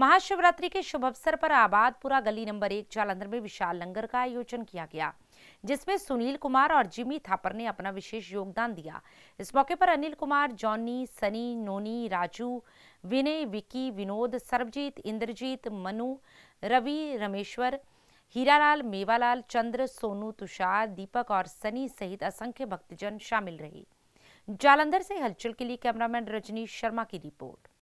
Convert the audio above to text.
महाशिवरात्रि के शुभ अवसर पर आबादपुरा गली नंबर एक जालंधर में विशाल लंगर का आयोजन किया गया जिसमें सुनील कुमार और जिमी थापर ने अपना विशेष योगदान दिया इस मौके पर अनिल कुमार जॉनी सनी नोनी राजू विनय विकी विनोद सर्वजीत इंद्रजीत मनु रवि रमेश्वर हीरालाल मेवालाल चंद्र सोनू तुषार दीपक और सनी सहित असंख्य भक्तजन शामिल रहे जालंधर से हलचल के लिए कैमरामैन रजनीश शर्मा की रिपोर्ट